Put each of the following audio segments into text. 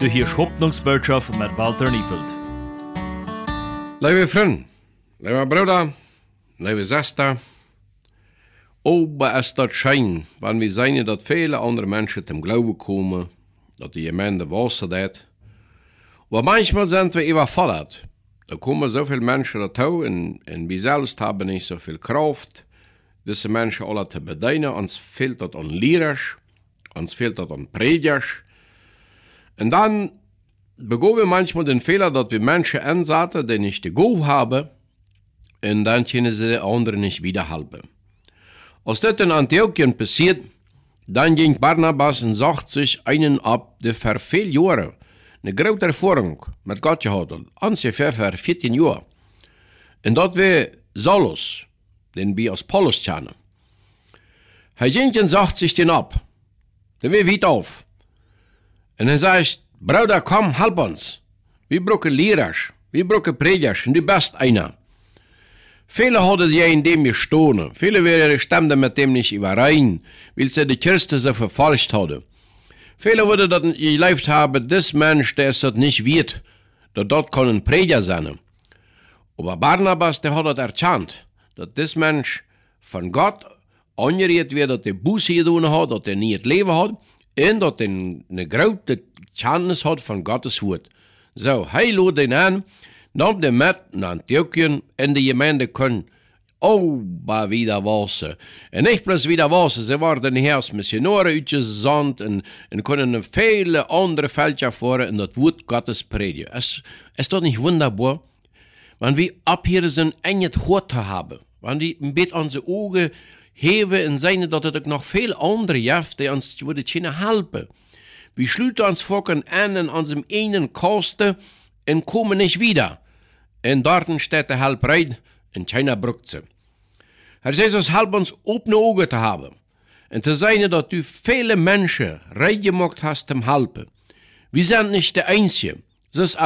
Du hörst Hoffnungsbotschaft mit Walter Niefeld. Liebe Freunde, liebe Brüder, liebe Schwester, oben es das schön, wenn wir sehen, dass viele andere Menschen zum Glauben kommen, dass die Gemeinde wissen das. Aber manchmal sind wir überfordert. Da kommen so viele Menschen dazu und, und wir selbst haben nicht so viel Kraft, diese Menschen alle zu bedienen. Uns fehlt das an Lehrern, uns fehlt das an Predigern, und dann begonnen wir manchmal den Fehler, dass wir Menschen aanzaten die niet die golf hebben. und dann können sie die anderen nicht wiederhalten. Als dat in Antiochien passiert, dann ging Barnabas in 60 einen ab, der für viele Jahre eine große Erfahrung mit Gott gehabt hat, ungefähr für 14 Jahre. Und dort war Solus, den wir aus Paulus kennen. Er ging in 60 den ab, der war auf. Und dan zei ik, Bruder, komm, halb uns. Wir brauchen Lehrers, wir brauchen Prediger, und du bist einer. Viele hatten ja in dem gestohlen, viele wären standen mit dem nicht überein, weil sie die Kirche so verfälscht haben. Viele würden dann gelebt haben, das Mensch, der ist nicht wird, der dort kann Prediger sein. Aber Barnabas, der hat das erkannt, dass das Mensch von Gott angeregt wird, dass er Buße getan hat, dass er nie das Leben hat, en dat hij een grote kennis had van Gottes woord. Zo, hij loodde hen aan, nam de met naar Antiochien en de gemeente kon Oh, maar wieder wassen. En niet plus wieder wassen, ze worden hier als missionaren uitgezond en, en kunnen vele andere veldjes voeren en dat woord Gottes predigen. Is, is dat niet wonderbaar? Want wie ab hier zijn en het gehoord te hebben. Want die een beetje onze ogen hewe in seine, dass het noch nog andere jäfte, die ons worden kunnen helpen. We sluiten ons fokken aan en unserem einen kosten und kommen nicht wieder. In daarten staat de help rein en China brukt ze. Herr Jezus, help ons opene ogen te hebben en te zijn dat u vele mensen reingemaakt hast te helpen. We zijn niet de enige. Zoals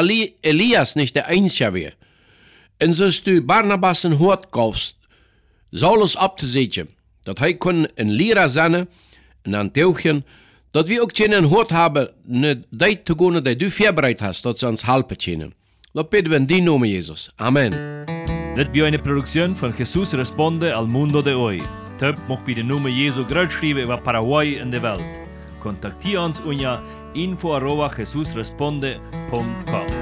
Elias niet de enige Und En ist u Barnabas een Hort kaufst, Saulus abzusichern. dat hij kon een lira zenden en aan dat we ook een hoort hebben ne tijd te gaan dat u voorbereid hast, dat ze ons helpen kunnen. Dat bidden we in die naam Jezus. Amen. Dit was een productie van Jesus Responde al Mundo de Hoy. Töp mocht bij de naam Jezus schrijven over Paraguay en de wereld. Contacteer ons onder info.jesusresponde.com